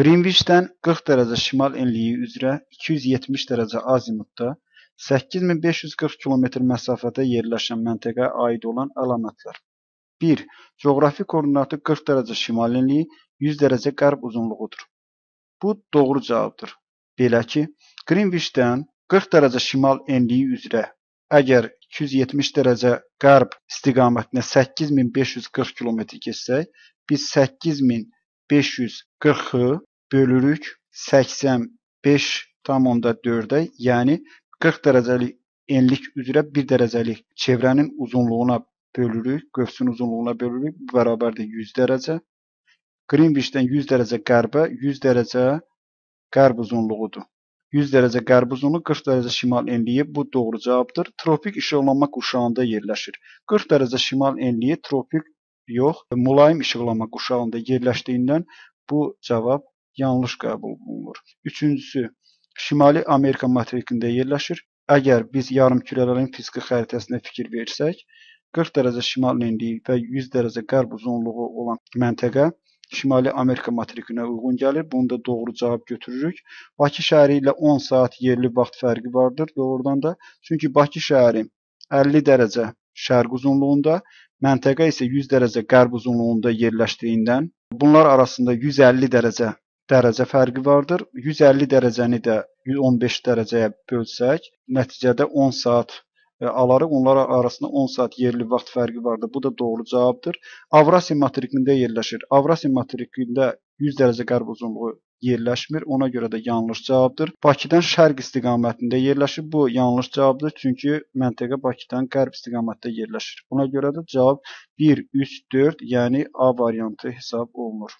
Qrinviçdən 40 dərəcə şimal enliyi üzrə 270 dərəcə azimutda 8540 km məsafədə yerləşən məntəqəyə aid olan əlamətlər. 1. Coğrafi koordinatı 40 dərəcə şimal enliyi 100 dərəcə qərb uzunluğudur. Bu doğru cavabdır. Belə ki, Qrinviçdən 40 dərəcə şimal enliyi üzrə əgər 270 dərəcə qərb istiqamətinə 8540 km keçsək, biz 8540-ı bölürük 85,4-ə, yəni 40 dərəcəlik enlik üzrə 1 dərəcəlik çevrənin uzunluğuna bölürük, qövsün uzunluğuna bölürük, bu bərabərdir 100 dərəcə. Greenwich-dən 100 dərəcə qərbə 100 dərəcə qərb uzunluğudur. 100 dərəcə qərb uzunluğu 40 dərəcə şimal enliyi bu doğru cavabdır. Tropik işıqlanma quşağında yerləşir. 40 dərəcə şimal enliyi tropik yox, mülayim işıqlanma quşağında yerləşdiyindən bu cavab yanlış qəbul olunur. Üçüncüsü, Şimali Amerika materikində yerləşir. Əgər biz yarımkürələrin fiziki xəritəsinə fikir versək, 40 dərəcə şimal enliyi və 100 dərəcə qərb uzunluğu olan məntəqə Şimali Amerika matrikinə uyğun gəlir. Bunu da doğru cavab götürürük. Bakı şəhəri ilə 10 saat yerli vaxt fərqi vardır doğrudan da. Çünki Bakı şəhəri 50 dərəcə şərq uzunluğunda, məntəqə isə 100 dərəcə qərb uzunluğunda yerləşdiyindən bunlar arasında 150 dərəcə dərəcə fərqi vardır. 150 dərəcəni də 115 dərəcəyə bölsək, nəticədə 10 saat e, alarıq. Onlar arasında 10 saat yerli vaxt fərqi vardır. Bu da doğru cavabdır. Avrasiya materikində yerləşir. Avrasiya materikində 100 dərəcə qərb uzunluğu yerləşmir. Ona görə də yanlış cavabdır. Bakıdan şərq istiqamətində yerləşir. Bu yanlış cavabdır. Çünki məntəqə Bakıdan qərb istiqamətdə yerləşir. Buna görə də cavab 1 3 4, yəni A variantı hesab olunur.